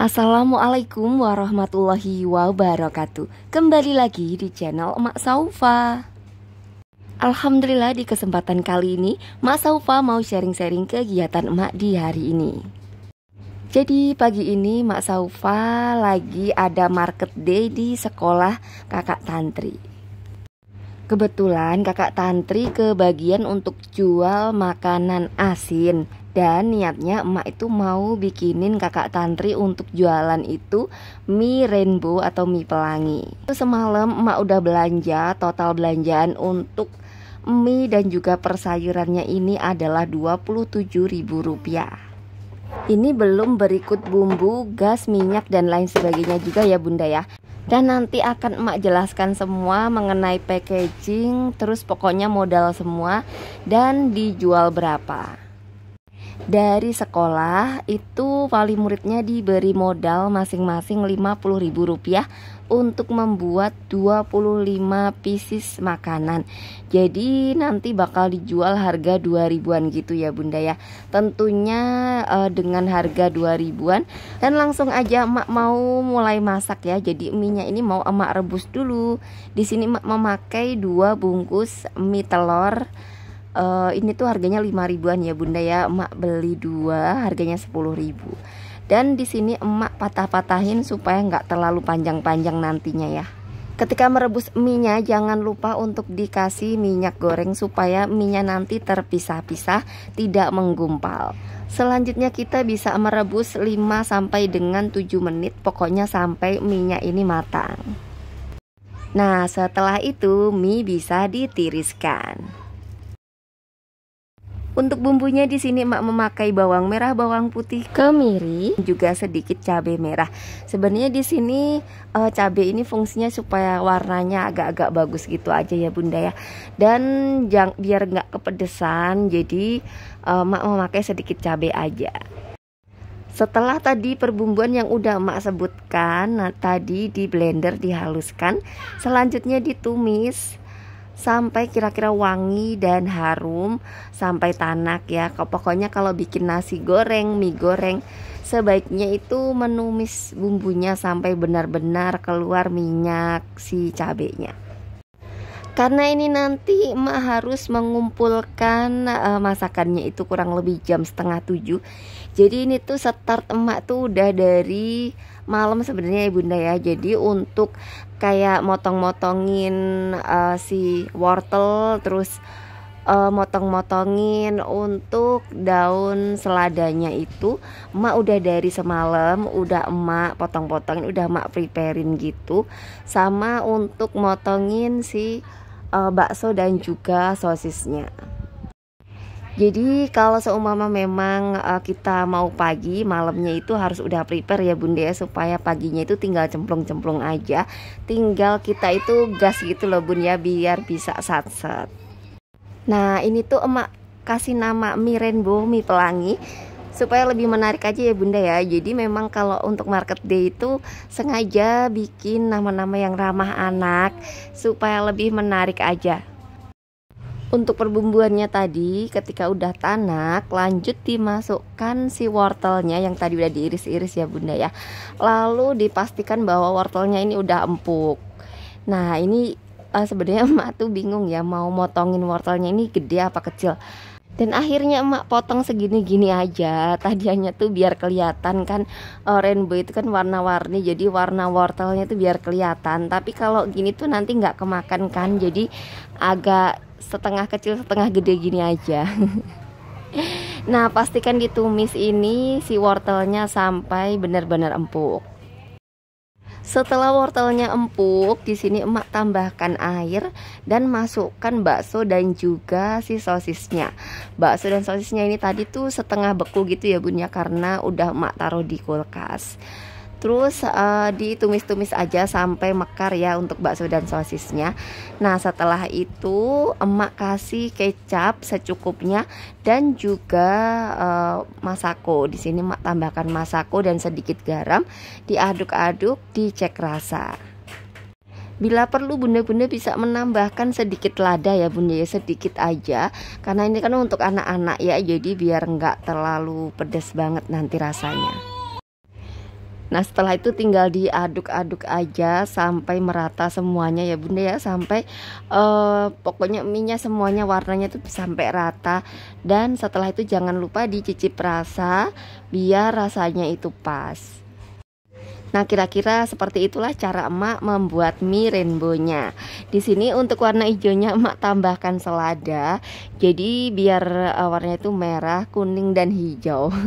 Assalamualaikum warahmatullahi wabarakatuh Kembali lagi di channel Emak Saufa Alhamdulillah di kesempatan kali ini Mak Saufa mau sharing-sharing kegiatan emak di hari ini jadi pagi ini Mak Saufa lagi ada market day di sekolah kakak tantri Kebetulan kakak tantri kebagian untuk jual makanan asin dan niatnya emak itu mau bikinin kakak tantri untuk jualan itu mie rainbow atau mie pelangi itu semalam emak udah belanja total belanjaan untuk mie dan juga persayurannya ini adalah rp rupiah. ini belum berikut bumbu, gas, minyak dan lain sebagainya juga ya bunda ya dan nanti akan emak jelaskan semua mengenai packaging terus pokoknya modal semua dan dijual berapa dari sekolah itu wali muridnya diberi modal masing-masing rp rupiah untuk membuat 25 pieces makanan. Jadi nanti bakal dijual harga 2000-an gitu ya Bunda ya. Tentunya uh, dengan harga 2000-an dan langsung aja emak mau mulai masak ya. Jadi minyak ini mau emak rebus dulu. Di sini emak memakai 2 bungkus mie telur uh, ini tuh harganya 5 ribuan ya bunda ya emak beli dua harganya 10 ribu dan di sini emak patah-patahin supaya nggak terlalu panjang-panjang nantinya ya ketika merebus minyak jangan lupa untuk dikasih minyak goreng supaya minyak nanti terpisah-pisah tidak menggumpal selanjutnya kita bisa merebus 5 sampai dengan 7 menit pokoknya sampai minyak ini matang Nah setelah itu mie bisa ditiriskan untuk bumbunya di sini mak memakai bawang merah, bawang putih, kemiri, juga sedikit cabai merah. Sebenarnya di sini uh, cabai ini fungsinya supaya warnanya agak-agak bagus gitu aja ya bunda ya. Dan jang, biar nggak kepedesan, jadi uh, eh, emak memakai sedikit cabai aja. Setelah tadi perbumbuan yang udah mak sebutkan, nah, tadi di blender dihaluskan, selanjutnya ditumis sampai kira-kira wangi dan harum sampai tanak ya. Pokoknya kalau bikin nasi goreng, mie goreng sebaiknya itu menumis bumbunya sampai benar-benar keluar minyak si cabenya karena ini nanti emak harus mengumpulkan uh, masakannya itu kurang lebih jam setengah tujuh jadi ini tuh start emak tuh udah dari malam sebenarnya ibunda ya, ya jadi untuk kayak motong-motongin uh, si wortel terus uh, motong-motongin untuk daun seladanya itu emak udah dari semalam udah emak potong-potongin udah emak preparein gitu sama untuk motongin si uh, bakso dan juga sosisnya. Jadi kalau seumama memang uh, kita mau pagi, malamnya itu harus udah prepare ya Bunda ya supaya paginya itu tinggal cemplung-cemplung aja. Tinggal kita itu gas gitu loh Bun ya biar bisa sat-sat. Nah, ini tuh emak kasih nama mie rainbow mie pelangi supaya lebih menarik aja ya bunda ya jadi memang kalau untuk market day itu sengaja bikin nama-nama yang ramah anak supaya lebih menarik aja untuk perbumbuannya tadi ketika udah tanak lanjut dimasukkan si wortelnya yang tadi udah diiris-iris ya bunda ya lalu dipastikan bahwa wortelnya ini udah empuk nah ini uh, sebenarnya emak tuh bingung ya mau motongin wortelnya ini gede apa kecil dan akhirnya emak potong segini-gini aja tadinya tuh biar kelihatan kan uh, rainbow itu kan warna-warni jadi warna wortelnya tuh biar kelihatan tapi kalau gini tuh nanti nggak kemakan kan jadi agak setengah kecil setengah gede gini aja nah pastikan ditumis ini si wortelnya sampai benar-benar empuk setelah wortelnya empuk, di sini emak tambahkan air dan masukkan bakso dan juga si sosisnya. Bakso dan sosisnya ini tadi tuh setengah beku gitu ya bunya karena udah emak taruh di kulkas. Terus uh, ditumis-tumis aja sampai mekar ya untuk bakso dan sosisnya. Nah, setelah itu emak kasih kecap secukupnya dan juga uh, masako. Di sini emak tambahkan masako dan sedikit garam, diaduk-aduk, dicek rasa. Bila perlu bunda-bunda bisa menambahkan sedikit lada ya bunda ya sedikit aja Karena ini kan untuk anak-anak ya jadi biar nggak terlalu pedas banget nanti rasanya Nah setelah itu tinggal diaduk-aduk aja sampai merata semuanya ya bunda ya sampai uh, pokoknya minyak semuanya warnanya itu sampai rata dan setelah itu jangan lupa dicicip rasa biar rasanya itu pas. Nah, kira-kira seperti itulah cara emak membuat mie rainbownya. Di sini untuk warna hijaunya emak tambahkan selada, jadi biar eh, warnanya itu merah, kuning dan hijau.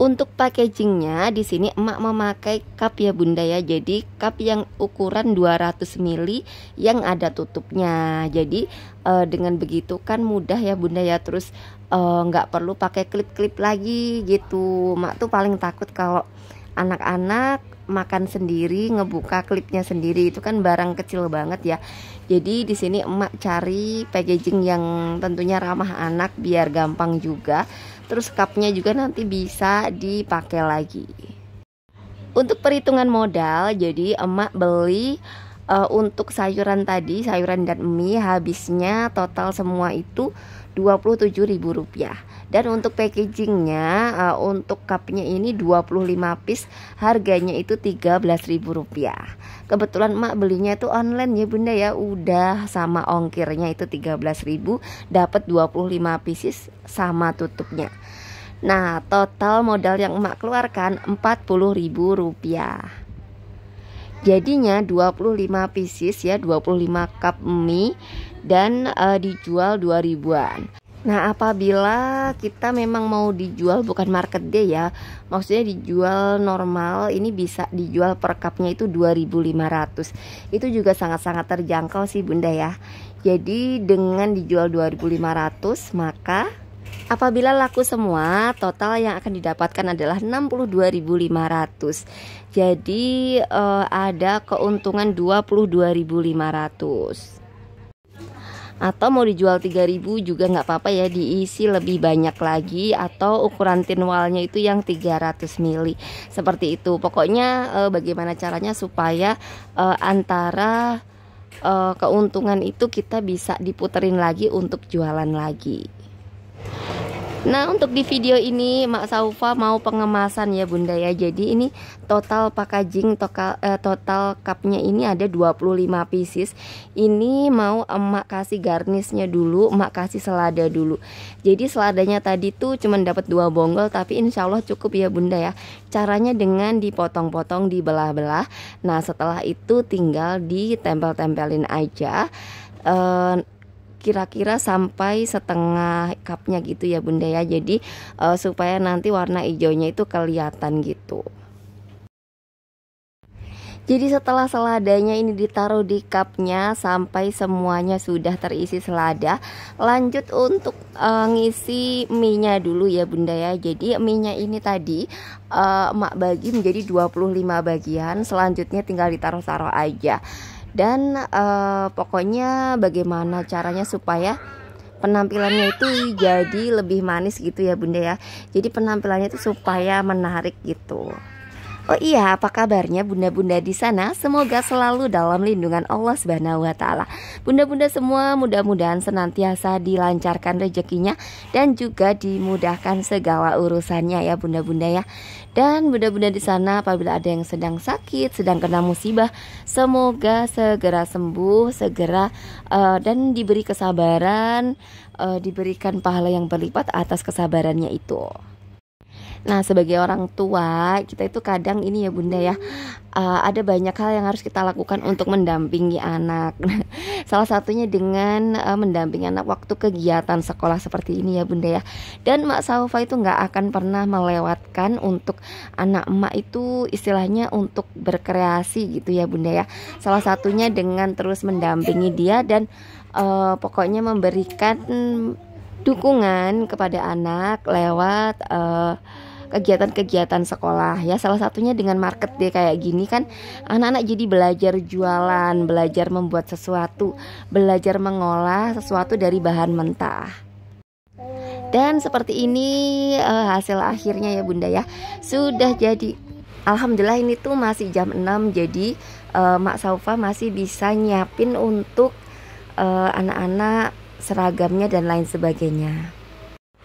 Untuk packagingnya di sini emak memakai cup ya bunda ya Jadi cup yang ukuran 200 ml yang ada tutupnya Jadi e, dengan begitu kan mudah ya bunda ya Terus eh, nggak perlu pakai klip-klip lagi gitu Emak tuh paling takut kalau anak-anak makan sendiri ngebuka klipnya sendiri itu kan barang kecil banget ya jadi di sini emak cari packaging yang tentunya ramah anak biar gampang juga terus cupnya juga nanti bisa dipakai lagi untuk perhitungan modal jadi emak beli uh, untuk sayuran tadi sayuran dan mie habisnya total semua itu Rp27.000 dan untuk packagingnya uh, untuk cupnya ini 25 piece harganya itu Rp13.000 kebetulan emak belinya itu online ya bunda ya udah sama ongkirnya itu 13.000 dapat 25 pieces sama tutupnya Nah total modal yang emak keluarkan Rp40.000 Jadinya 25 pieces ya, 25 cup mie dan uh, dijual 2000-an. Nah, apabila kita memang mau dijual bukan market day ya. Maksudnya dijual normal, ini bisa dijual per cupnya itu 2.500. Itu juga sangat-sangat terjangkau sih Bunda ya. Jadi dengan dijual 2.500 maka Apabila laku semua, total yang akan didapatkan adalah 62.500. Jadi uh, ada keuntungan 22.500. Atau mau dijual 3000 juga nggak apa-apa ya diisi lebih banyak lagi atau ukuran tin itu yang 300 mili. Seperti itu. Pokoknya eh, bagaimana caranya supaya eh, antara keuntungan itu kita bisa diputerin lagi untuk jualan lagi. Nah untuk di video ini Mak Saufa mau pengemasan ya Bunda ya Jadi ini total packaging total, eh, total cupnya ini ada 25 pieces Ini mau emak kasih garnisnya dulu Emak kasih selada dulu Jadi seladanya tadi tuh cuma dapat dua bonggol Tapi insya Allah cukup ya Bunda ya Caranya dengan dipotong-potong dibelah-belah Nah setelah itu tinggal ditempel-tempelin aja eh, kira-kira sampai setengah cupnya gitu ya bunda ya jadi uh, supaya nanti warna hijaunya itu kelihatan gitu jadi setelah seladanya ini ditaruh di cupnya sampai semuanya sudah terisi selada, lanjut untuk uh, ngisi minyak dulu ya Bunda ya. Jadi minyak ini tadi uh, eh, emak bagi menjadi 25 bagian, selanjutnya tinggal ditaruh-taruh aja dan uh, pokoknya bagaimana caranya supaya penampilannya itu jadi lebih manis gitu ya bunda ya jadi penampilannya itu supaya menarik gitu Oh iya, apa kabarnya bunda-bunda di sana? Semoga selalu dalam lindungan Allah Subhanahu wa taala. Bunda-bunda semua mudah-mudahan senantiasa dilancarkan rezekinya dan juga dimudahkan segala urusannya ya bunda-bunda ya. Dan bunda-bunda di sana apabila ada yang sedang sakit, sedang kena musibah, semoga segera sembuh, segera uh, dan diberi kesabaran, uh, diberikan pahala yang berlipat atas kesabarannya itu. Nah, sebagai orang tua, kita itu kadang ini ya Bunda ya, uh, ada banyak hal yang harus kita lakukan untuk mendampingi anak. Salah satunya dengan uh, mendampingi anak waktu kegiatan sekolah seperti ini ya Bunda ya. Dan Mak Saufa itu nggak akan pernah melewatkan untuk anak emak itu istilahnya untuk berkreasi gitu ya Bunda ya. Salah satunya dengan terus mendampingi dia dan uh, pokoknya memberikan dukungan kepada anak lewat uh, kegiatan-kegiatan sekolah ya salah satunya dengan market deh kayak gini kan anak-anak jadi belajar jualan belajar membuat sesuatu belajar mengolah sesuatu dari bahan mentah dan seperti ini uh, hasil akhirnya ya bunda ya sudah jadi Alhamdulillah ini tuh masih jam 6 jadi uh, Mak Saufa masih bisa nyiapin untuk eh, anak-anak uh, anak -anak seragamnya dan lain sebagainya.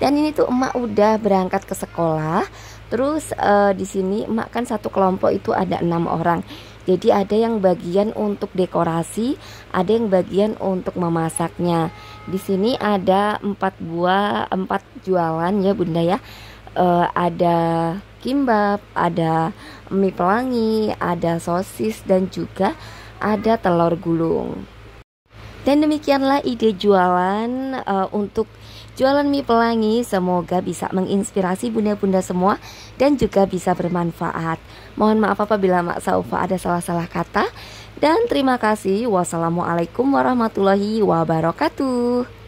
Dan ini tuh emak udah berangkat ke sekolah. Terus uh, di sini emak kan satu kelompok itu ada enam orang. Jadi ada yang bagian untuk dekorasi, ada yang bagian untuk memasaknya. Di sini ada empat buah, empat jualan ya bunda ya. Uh, ada kimbab, ada mie pelangi, ada sosis dan juga ada telur gulung. Dan demikianlah ide jualan uh, untuk Jualan mie pelangi semoga bisa menginspirasi bunda-bunda semua dan juga bisa bermanfaat. Mohon maaf apabila Mak Saufa ada salah-salah kata dan terima kasih. Wassalamualaikum warahmatullahi wabarakatuh.